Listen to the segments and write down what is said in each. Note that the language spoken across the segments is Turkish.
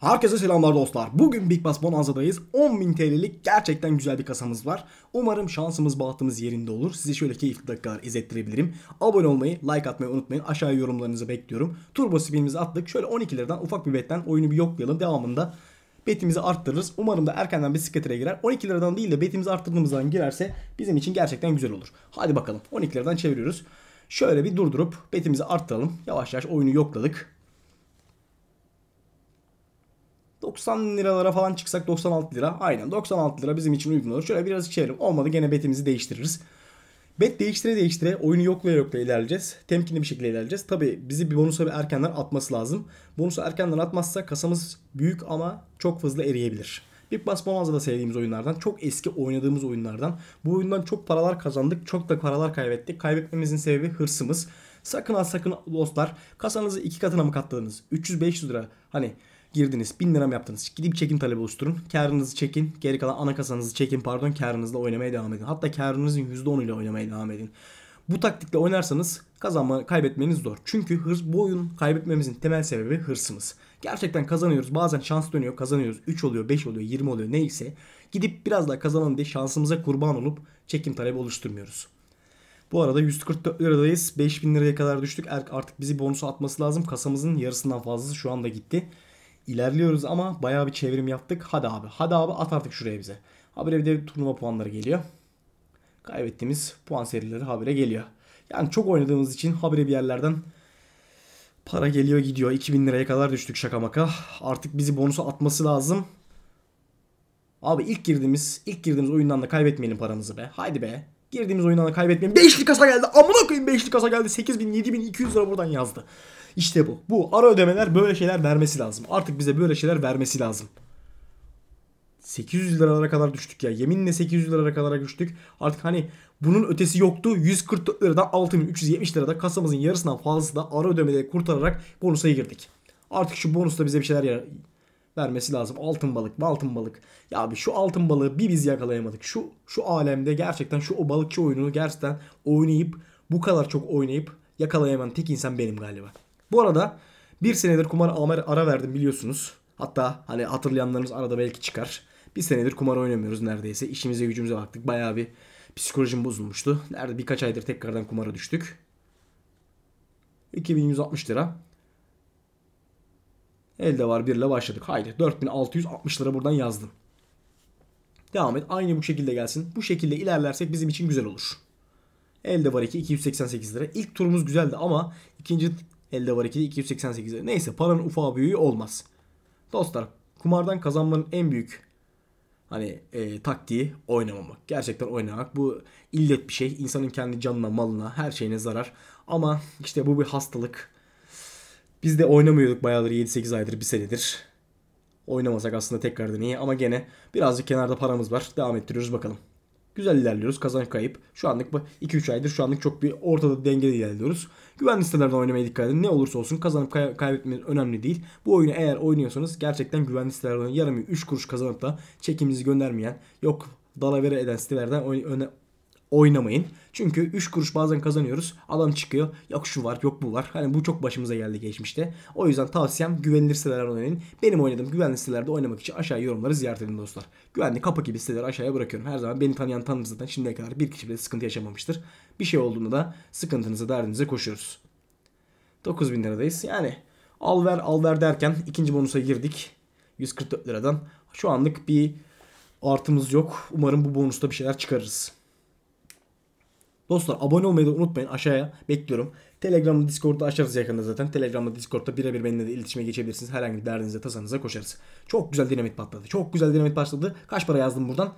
Herkese selamlar dostlar. Bugün Big Bass Bonanza'dayız. 10.000 TL'lik gerçekten güzel bir kasamız var. Umarım şansımız bahtımız yerinde olur. Size şöyle keyifli dakikalar izlettirebilirim. Abone olmayı, like atmayı unutmayın. Aşağıya yorumlarınızı bekliyorum. Turbo spinimizi attık. Şöyle 12'lerden ufak bir betten oyunu bir yoklayalım. Devamında betimizi arttırırız. Umarım da erkenden bir skatere girer. 12 liradan değil de betimizi arttırdığımızdan girerse bizim için gerçekten güzel olur. Hadi bakalım. 12 liradan çeviriyoruz. Şöyle bir durdurup betimizi arttıralım. Yavaş yavaş oyunu yokladık. 90 liralara falan çıksak 96 lira. Aynen 96 lira bizim için uygun olur. Şöyle biraz içelim. Olmadı gene betimizi değiştiririz. Bet değiştire değiştire oyunu yok ve yokla ilerleyeceğiz. Temkinli bir şekilde ilerleyeceğiz. Tabi bizi bir bonusa bir erkenden atması lazım. Bonusa erkenden atmazsa kasamız büyük ama çok fazla eriyebilir. Big Bass Bonanza da sevdiğimiz oyunlardan. Çok eski oynadığımız oyunlardan. Bu oyundan çok paralar kazandık. Çok da paralar kaybettik. Kaybetmemizin sebebi hırsımız. Sakın ha sakın dostlar kasanızı iki katına mı katladınız? 300-500 lira hani girdiniz. 1000 lira mı yaptınız? Gidip çekin talebi oluşturun. Karınızı çekin. Geri kalan ana kasanızı çekin pardon. Karınızla oynamaya devam edin. Hatta karınızın %10 ile oynamaya devam edin. Bu taktikle oynarsanız kazanma kaybetmeniz zor. Çünkü hırs bu oyun kaybetmemizin temel sebebi hırsımız. Gerçekten kazanıyoruz. Bazen şans dönüyor. Kazanıyoruz. 3 oluyor, 5 oluyor, 20 oluyor neyse. Gidip biraz daha kazanalım diye şansımıza kurban olup çekim talebi oluşturmuyoruz. Bu arada 144 liradayız. 5000 liraya kadar düştük. Er, artık bizi bonusu atması lazım. Kasamızın yarısından fazlası şu anda gitti ilerliyoruz ama bayağı bir çevrim yaptık. Hadi abi. Hadi abi at artık şuraya bize. Habire bir de turnuva puanları geliyor. Kaybettiğimiz puan serileri habire geliyor. Yani çok oynadığımız için habire bir yerlerden para geliyor gidiyor. 2000 liraya kadar düştük şaka maka. Artık bizi bonusu atması lazım. Abi ilk girdiğimiz, ilk girdiğimiz oyundan da kaybetmeyelim paramızı be. Haydi be. Girdiğimiz oyundan da kaybetmeyelim. Beşli kasa geldi. Amına koyayım beşli kasa geldi. 8000 7200 lira buradan yazdı. İşte bu. Bu ara ödemeler böyle şeyler vermesi lazım. Artık bize böyle şeyler vermesi lazım. 800 liralara kadar düştük ya. Yeminle 800 liralara kadar düştük. Artık hani bunun ötesi yoktu. 140 liradan 6370 lirada kasamızın yarısından fazlası da ara ödemeleri kurtararak bonusa girdik. Artık şu bonus da bize bir şeyler vermesi lazım. Altın balık, altın balık. Ya abi şu altın balığı bir biz yakalayamadık. Şu şu alemde gerçekten şu o balıkçı oyununu gerçekten oynayıp bu kadar çok oynayıp yakalayamayan tek insan benim galiba. Bu arada bir senedir kumar ara verdim biliyorsunuz. Hatta hani hatırlayanlarımız arada belki çıkar. Bir senedir kumar oynamıyoruz neredeyse. İşimize gücümüze baktık. Bayağı bir psikolojim bozulmuştu. Nerede birkaç aydır tekrardan kumara düştük. 2160 lira. Elde var birle başladık. Haydi 4660 lira buradan yazdım. Devam et. Aynı bu şekilde gelsin. Bu şekilde ilerlersek bizim için güzel olur. Elde var 2 288 lira. İlk turumuz güzeldi ama ikinci Elde var 2'de 288 lira. Neyse paranın ufağı büyüğü olmaz. Dostlar kumardan kazanmanın en büyük hani e, taktiği oynamamak. Gerçekten oynamak. Bu illet bir şey. İnsanın kendi canına, malına, her şeyine zarar. Ama işte bu bir hastalık. Biz de oynamıyorduk bayağıdır 7-8 aydır bir senedir. Oynamasak aslında tekrardan iyi ama gene birazcık kenarda paramız var. Devam ettiriyoruz bakalım. Güzel ilerliyoruz. Kazanç kayıp. Şu anlık bu 2-3 aydır şu anlık çok bir ortada dengede ilerliyoruz. Güvenli sitelerden oynamaya dikkat edin. Ne olursa olsun kazanıp kay- kaybetmeniz önemli değil. Bu oyunu eğer oynuyorsanız gerçekten güvenli sitelerden yarım 3 kuruş kazanıp da çekimizi göndermeyen, yok dalavere eden sitelerden oynamayın. Çünkü 3 kuruş bazen kazanıyoruz. Adam çıkıyor. Yok şu var yok bu var. Hani bu çok başımıza geldi geçmişte. O yüzden tavsiyem güvenilir sitelerde oynayın. Benim oynadığım güvenli sitelerde oynamak için aşağıya yorumları ziyaret edin dostlar. Güvenli kapa gibi siteleri aşağıya bırakıyorum. Her zaman beni tanıyan tanır zaten şimdiye kadar bir kişi bile sıkıntı yaşamamıştır. Bir şey olduğunda da sıkıntınıza derdinize koşuyoruz. 9000 liradayız. Yani al ver al ver derken ikinci bonusa girdik. 144 liradan. Şu anlık bir artımız yok. Umarım bu bonusta bir şeyler çıkarırız. Dostlar abone olmayı da unutmayın aşağıya bekliyorum. Telegram'ı Discord'da açarız yakında zaten. Telegram'da Discord'da birebir benimle de iletişime geçebilirsiniz. Herhangi bir derdinize tasanıza koşarız. Çok güzel dinamit patladı. Çok güzel dinamit başladı. Kaç para yazdım buradan?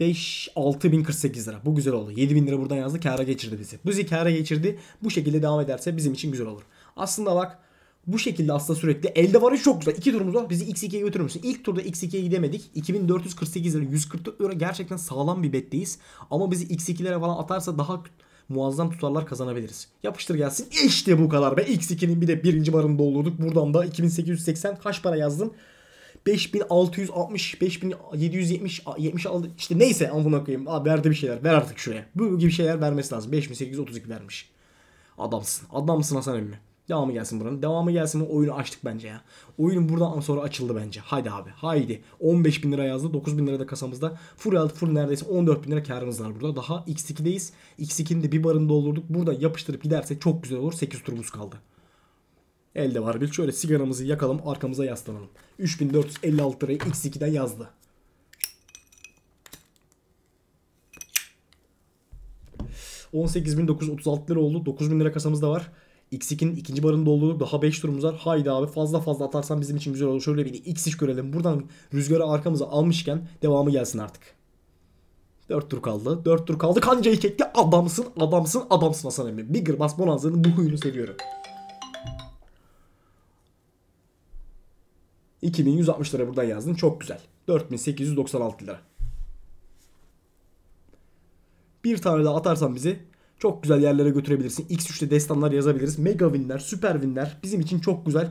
5 6048 lira. Bu güzel oldu. 7000 lira buradan yazdı. Kâra geçirdi bizi. Bizi kâra geçirdi. Bu şekilde devam ederse bizim için güzel olur. Aslında bak bu şekilde aslında sürekli. Elde varış çok güzel. İki turumuz var. Bizi X2'ye götürmüşsün. İlk turda X2'ye gidemedik. 2448 lira 140 lira gerçekten sağlam bir betteyiz. Ama bizi X2'lere falan atarsa daha muazzam tutarlar kazanabiliriz. Yapıştır gelsin. İşte bu kadar be. X2'nin bir de birinci barında olurduk. Buradan da 2880 kaç para yazdım? 5660, 5770, 76 işte neyse amına koyayım. Abi verdi bir şeyler. Ver artık şuraya. Bu gibi şeyler vermesi lazım. 5832 vermiş. Adamsın. Adamsın Hasan emmi. Devamı gelsin buranın. Devamı gelsin mi oyunu açtık bence ya. Oyun buradan sonra açıldı bence. Haydi abi haydi. 15 bin lira yazdı. 9 bin lira da kasamızda. Full aldık full neredeyse 14 bin lira karımız var burada. Daha X2'deyiz. X2'nin de bir barını doldurduk. Burada yapıştırıp giderse çok güzel olur. 8 turumuz kaldı. Elde var bil. Şöyle sigaramızı yakalım arkamıza yaslanalım. 3456 lirayı X2'den yazdı. ...18.936 lira oldu. 9.000 lira kasamızda var. X2'nin ikinci barını olduğunu daha 5 turumuz var. Haydi abi fazla fazla atarsan bizim için güzel olur. Şöyle bir X3 görelim. Buradan rüzgarı arkamıza almışken devamı gelsin artık. 4 tur kaldı. 4 tur kaldı. Kancayı çekti. Adamsın, adamsın, adamsın Hasan Emre. Bigger Bass Bonanza'nın bu huyunu seviyorum. 2160 lira buradan yazdım. Çok güzel. 4896 lira. Bir tane daha atarsan bizi çok güzel yerlere götürebilirsin. X3'te destanlar yazabiliriz. Mega winler, süper winler bizim için çok güzel.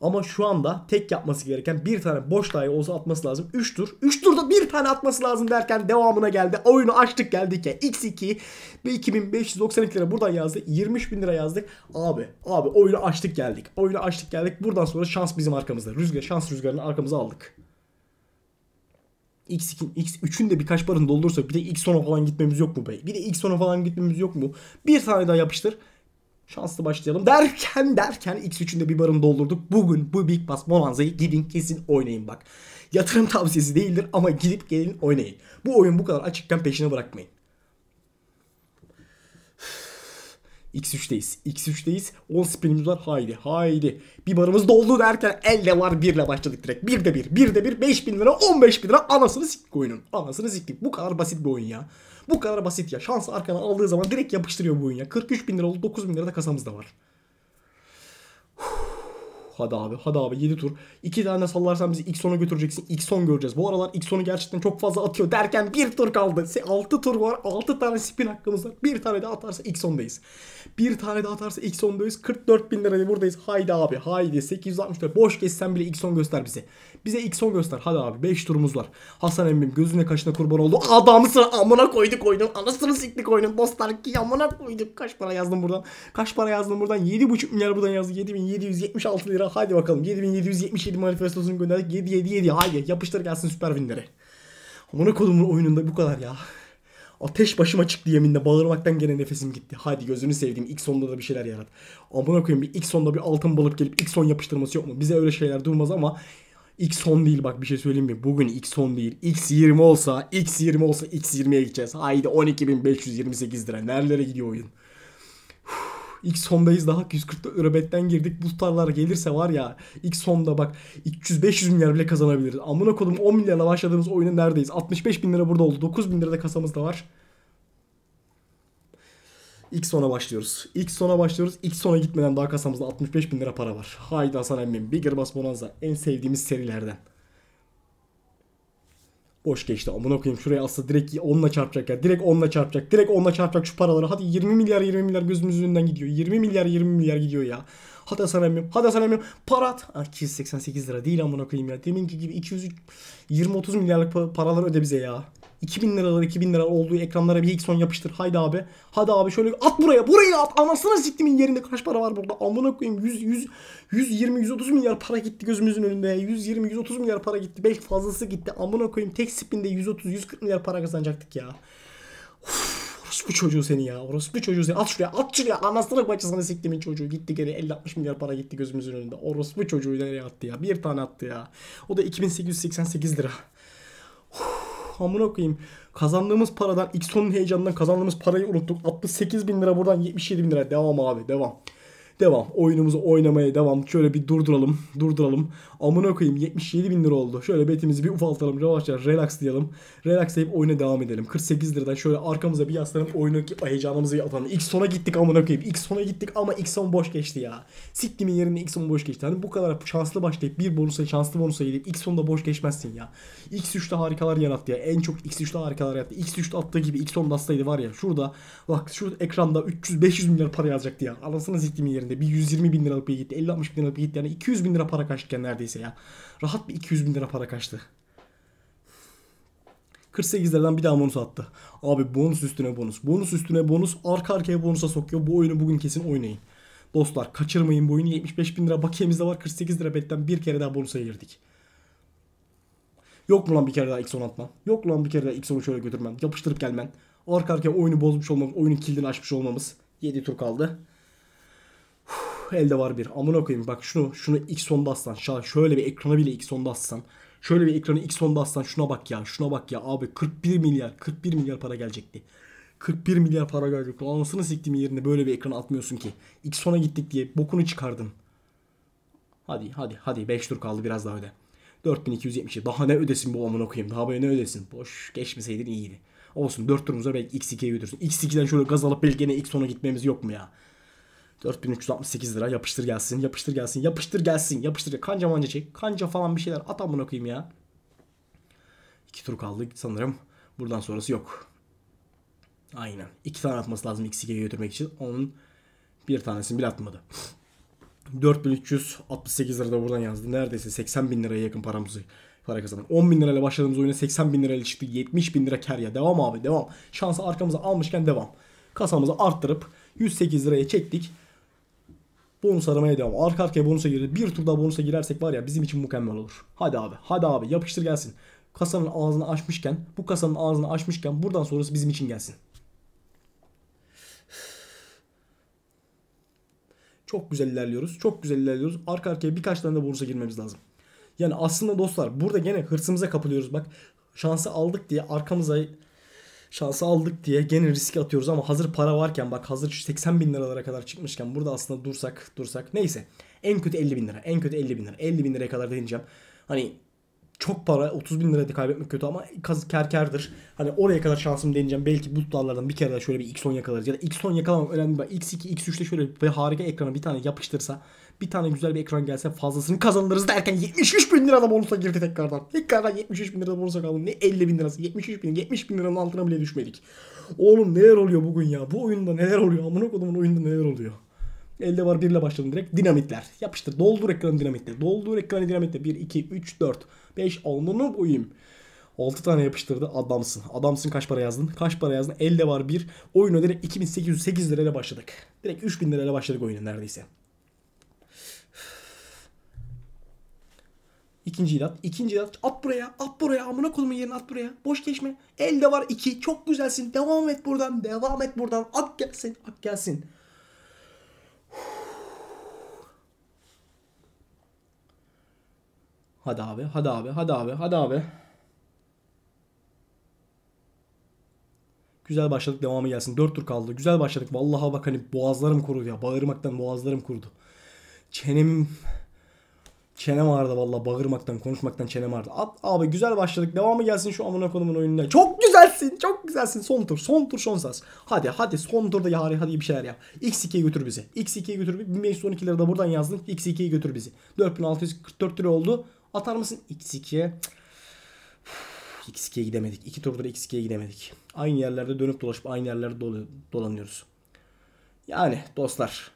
Ama şu anda tek yapması gereken bir tane boş dahi olsa atması lazım. 3 tur. 3 turda bir tane atması lazım derken devamına geldi. Oyunu açtık geldik ya. X2 ve 2592 lira buradan yazdık. 20 bin lira yazdık. Abi abi oyunu açtık geldik. Oyunu açtık geldik. Buradan sonra şans bizim arkamızda. Rüzgar şans rüzgarını arkamıza aldık. X2, X3'ün de birkaç barını doldurursak bir de X10'a falan gitmemiz yok mu be? Bir de X10'a falan gitmemiz yok mu? Bir tane daha yapıştır. Şanslı başlayalım derken derken X3'ün de bir barını doldurduk. Bugün bu Big Bass Bonanza'yı gidin kesin oynayın bak. Yatırım tavsiyesi değildir ama gidip gelin oynayın. Bu oyun bu kadar açıkken peşine bırakmayın. X3'teyiz. X3'teyiz. 10 spinimiz var. Haydi haydi. Bir barımız doldu derken elle var birle başladık direkt. Bir de bir, bir de bir. 5 bin lira 15 bin lira. Anasını siktik oyunun. Anasını siktik. Bu kadar basit bir oyun ya. Bu kadar basit ya. Şansı arkana aldığı zaman direkt yapıştırıyor bu oyun ya. 43 bin lira oldu. 9 bin lira da kasamızda var. Hadi abi hadi abi 7 tur. 2 tane sallarsan bizi ilk sona götüreceksin. İlk son göreceğiz. Bu aralar ilk sonu gerçekten çok fazla atıyor derken 1 tur kaldı. 6 tur var. 6 tane spin hakkımız var. 1 tane daha atarsa ilk sondayız. 1 tane daha atarsa ilk sondayız. 44 bin liraya buradayız. Haydi abi haydi. 864 boş geçsen bile ilk son göster bize. Bize ilk son göster. Hadi abi 5 turumuz var. Hasan emmim gözüne kaşına kurban oldu. Adamsın amına koyduk oyunun. Anasını siktik oyunun. Dostlar ki amına koyduk. Kaç para yazdım buradan? Kaç para yazdım buradan? 7,5 milyar buradan yazdı. 7776 lira Manifesto'ya hadi bakalım. 7777 manifestosunu gönderdik. 777 hadi yapıştır gelsin süper winlere. Amına kodumun oyununda bu kadar ya. Ateş başıma çıktı yeminle. Bağırmaktan gene nefesim gitti. Hadi gözünü sevdiğim ilk sonda da bir şeyler yarat. Amına koyayım bir ilk sonda bir altın balık gelip ilk son yapıştırması yok mu? Bize öyle şeyler durmaz ama ilk son değil bak bir şey söyleyeyim mi? Bugün ilk son değil. X20 olsa, X20 olsa X20'ye gideceğiz. Haydi 12.528 lira. Nerelere gidiyor oyun? İlk sondayız daha 144 lira girdik. Bu tutarlar gelirse var ya ilk sonda bak 200-500 milyar bile kazanabiliriz. Amına kodum 10 milyarla başladığımız oyuna neredeyiz? 65 bin lira burada oldu. 9 bin lira da kasamızda var. İlk sona başlıyoruz. İlk sona başlıyoruz. İlk sona gitmeden daha kasamızda 65 bin lira para var. Haydi Hasan emmim. Bigger Bass Bonanza en sevdiğimiz serilerden boş geçti. Amına okuyayım. şuraya asla direkt 10'la çarpacak ya. Direkt 10'la çarpacak. Direkt 10'la çarpacak şu paraları. Hadi 20 milyar 20 milyar gözümüzün önünden gidiyor. 20 milyar 20 milyar gidiyor ya. Hadi sanamıyorum, Hadi sanamıyorum. Parat. 288 lira değil amına koyayım ya. Deminki gibi 220-30 milyarlık paralar öde bize ya. 2000 liralar 2000 lira olduğu ekranlara bir Higson yapıştır. Haydi abi. Hadi abi şöyle at buraya. Buraya at. Anasını siktimin yerinde kaç para var burada? Amına koyayım 100 100 120 130 milyar para gitti gözümüzün önünde. 120 130 milyar para gitti. Belki fazlası gitti. Amına koyayım tek spinde 130 140 milyar para kazanacaktık ya. Orospu çocuğu seni ya. Orospu çocuğu seni. At şuraya at şuraya. Anasını bacısını siktimin çocuğu. Gitti geri 50-60 milyar para gitti gözümüzün önünde. Orospu çocuğu nereye attı ya. Bir tane attı ya. O da 2888 lira. Uf, amına koyayım. Kazandığımız paradan, Xon'un heyecanından kazandığımız parayı unuttuk. Attı bin lira buradan 77 bin lira. Devam abi devam. Devam. Oyunumuzu oynamaya devam. Şöyle bir durduralım. Durduralım. Amına koyayım 77 bin lira oldu. Şöyle betimizi bir ufaltalım. Yavaşça relax diyelim. Relax deyip oyuna devam edelim. 48 liradan şöyle arkamıza bir yaslanıp oyunu heyecanımızı bir atalım. İlk sona gittik amına koyayım. İlk sona gittik ama ilk son boş geçti ya. Siktimin yerine ilk son boş geçti. Hani bu kadar şanslı başlayıp bir bonusa şanslı bonusa gidip ilk sonda boş geçmezsin ya. X3'te harikalar yarattı ya. En çok X3'te harikalar yarattı. X3'te attığı gibi X10'da atsaydı var ya şurada bak şu ekranda 300-500 milyar para yazacaktı ya. Anasını siktimin yerine üzerinde. Bir 120 bin liralık bir gitti 50-60 bin liralık bir hit. Yani 200 bin lira para kaçtıken neredeyse ya. Rahat bir 200 bin lira para kaçtı. 48'lerden bir daha bonus attı. Abi bonus üstüne bonus. Bonus üstüne bonus. Arka arkaya bonusa sokuyor. Bu oyunu bugün kesin oynayın. Dostlar kaçırmayın bu oyunu. 75 bin lira bakiyemizde var. 48 lira betten bir kere daha bonusa girdik. Yok mu lan bir kere daha X10 atman? Yok mu lan bir kere daha X10'u şöyle götürmen? Yapıştırıp gelmen? Arka arkaya oyunu bozmuş olmamız, oyunun kilidini açmış olmamız. 7 tur kaldı elde var bir. Amına koyayım bak şunu şunu x sonda aslan. Şöyle bir ekrana bile x sonda aslan. Şöyle bir ekranı x sonda aslan. Şuna bak ya. Şuna bak ya abi 41 milyar 41 milyar para gelecekti. 41 milyar para gelecekti. Anasını siktim yerine böyle bir ekrana atmıyorsun ki. X sona gittik diye bokunu çıkardın. Hadi hadi hadi 5 tur kaldı biraz daha öde. 4270'i daha ne ödesin bu amına koyayım. Daha böyle ne ödesin. Boş geçmeseydin iyiydi. Olsun 4 turumuza belki X2'ye götürsün. X2'den şöyle gaz alıp belki yine X sona gitmemiz yok mu ya? 4368 lira yapıştır gelsin yapıştır gelsin yapıştır gelsin yapıştır kanca manca çek kanca falan bir şeyler at amına koyayım ya. İki tur kaldı sanırım buradan sonrası yok. Aynen iki tane atması lazım X2'ye götürmek için onun bir tanesini bile atmadı. 4368 lira da buradan yazdı. Neredeyse 80 bin liraya yakın paramızı para kazandık. 10 bin lirayla başladığımız oyuna 80 bin lirayla çıktı. 70 bin lira kar ya. Devam abi devam. Şansı arkamıza almışken devam. Kasamızı arttırıp 108 liraya çektik. Bonus aramaya devam. Arka arkaya bonusa girdi. Bir tur daha bonusa girersek var ya bizim için mükemmel olur. Hadi abi. Hadi abi. Yapıştır gelsin. Kasanın ağzını açmışken, bu kasanın ağzını açmışken buradan sonrası bizim için gelsin. Çok güzel ilerliyoruz. Çok güzel ilerliyoruz. Arka arkaya birkaç tane de bonusa girmemiz lazım. Yani aslında dostlar burada gene hırsımıza kapılıyoruz. Bak şansı aldık diye arkamıza şansı aldık diye gene risk atıyoruz ama hazır para varken bak hazır 80 bin liralara kadar çıkmışken burada aslında dursak dursak neyse en kötü 50 bin lira en kötü 50 bin lira 50 bin liraya kadar deneyeceğim. Hani çok para 30 bin lirada kaybetmek kötü ama kaz, kar kardır. Hani oraya kadar şansımı deneyeceğim. Belki bu tutarlardan bir kere daha şöyle bir X10 yakalarız. Ya da X10 yakalamam önemli değil. X2, X3'te şöyle bir harika ekranı bir tane yapıştırsa bir tane güzel bir ekran gelse fazlasını kazanırız derken 73 bin lira da bonusa girdi tekrardan. Tekrardan 73 bin lira da bonusa kaldı. Ne 50 bin lirası 73 bin 70 bin liranın altına bile düşmedik. Oğlum neler oluyor bugün ya? Bu oyunda neler oluyor? Amına kodumun oyunda neler oluyor? Elde var birle başladım direkt. Dinamitler. Yapıştır. Doldur ekranı dinamitle. Doldur ekranı dinamitle. 1, 2, 3, 4, 5. Almanı koyayım. 6 tane yapıştırdı. Adamsın. Adamsın kaç para yazdın? Kaç para yazdın? Elde var bir Oyuna direkt 2808 lirayla başladık. Direkt 3000 lirayla başladık oyuna neredeyse. İkinci at. İkinci at. At buraya. At buraya. Amına kodumun yerine at buraya. Boş geçme. Elde var iki. Çok güzelsin. Devam et buradan. Devam et buradan. At gelsin. At gelsin. Hadi abi. Hadi abi. Hadi abi. Hadi abi. Güzel başladık devamı gelsin. Dört tur kaldı. Güzel başladık. Vallahi bak hani boğazlarım kurudu ya. Bağırmaktan boğazlarım kurudu. Çenemin Çenem ağrıdı valla bağırmaktan konuşmaktan çenem ağrıdı. At, abi güzel başladık devamı gelsin şu amına kodumun oyununa. Çok güzelsin çok güzelsin son tur son tur son sas. Hadi hadi son turda yari hadi bir şeyler yap. X2'ye götür bizi. X2'ye götür. 1512 lira da buradan yazdın. X2'ye götür bizi. 4644 lira oldu. Atar mısın X2'ye? X2'ye gidemedik. İki turdur X2'ye gidemedik. Aynı yerlerde dönüp dolaşıp aynı yerlerde dolu, dolanıyoruz. Yani dostlar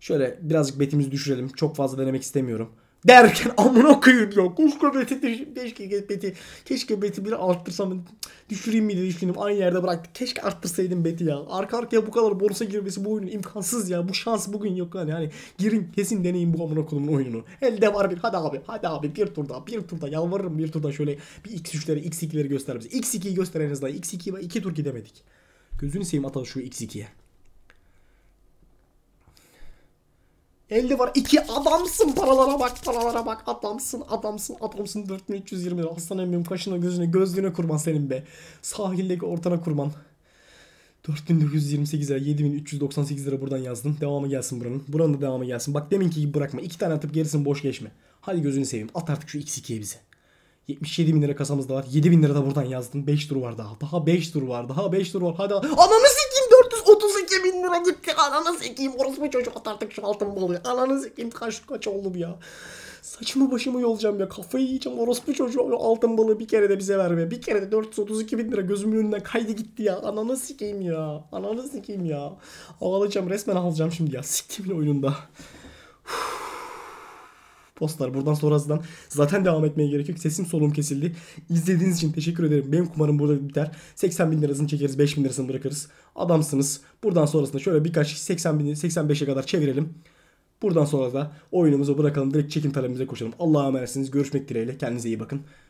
şöyle birazcık betimizi düşürelim. Çok fazla denemek istemiyorum derken amına koyayım ya. Keşke beti düşün, keşke beti, keşke beti bir arttırsam düşüreyim miydi düşündüm. Aynı yerde bıraktı. Keşke arttırsaydım beti ya. Arka arkaya bu kadar borsa girmesi bu oyunun imkansız ya. Bu şans bugün yok yani. Yani girin kesin deneyin bu amına koyduğumun oyununu. Elde var bir hadi abi hadi abi bir tur daha bir tur daha yalvarırım bir tur daha şöyle bir x3'leri x2'leri göster bize. x2'yi göster en azından. x2'yi iki tur gidemedik. Gözünü seveyim atalım şu x2'ye. 50 var. 2 adamsın paralara bak paralara bak. Adamsın adamsın adamsın 4320 lira. Aslan emmim kaşına gözüne gözlüğüne kurban senin be. Sahildeki ortana kurban. 4928 lira 7398 lira buradan yazdım. Devamı gelsin buranın. Buranın da devamı gelsin. Bak deminki gibi bırakma. 2 tane atıp gerisini boş geçme. Hadi gözünü seveyim. At artık şu x2'ye bize. 77 bin lira kasamızda var. 7 bin lira da buradan yazdım. 5 tur var daha. Daha 5 tur var. Daha 5 tur var. Hadi. Ananı 32 bin lira gitti. Ananı sekeyim. Orası mı çocuk at artık şu altın balığı. Ananı sekeyim. Kaç kaç oğlum ya. Saçımı başımı yolacağım ya. Kafayı yiyeceğim. Orospu çocuğu altın balığı bir kere de bize verme. Bir kere de 432 bin lira gözümün önünden kaydı gitti ya. Ananı sikeyim ya. Ananı sikeyim ya. Ağlayacağım. Resmen ağlayacağım şimdi ya. Siktimin oyununda. Postlar buradan sonrasından zaten devam etmeye gerek yok. Sesim soluğum kesildi. İzlediğiniz için teşekkür ederim. Benim kumarım burada biter. 80 bin lirasını çekeriz. 5 bin lirasını bırakırız. Adamsınız. Buradan sonrasında şöyle birkaç 80 bin 85'e kadar çevirelim. Buradan sonra da oyunumuzu bırakalım. Direkt çekim talebimize koşalım. Allah'a emanetsiniz. Görüşmek dileğiyle. Kendinize iyi bakın.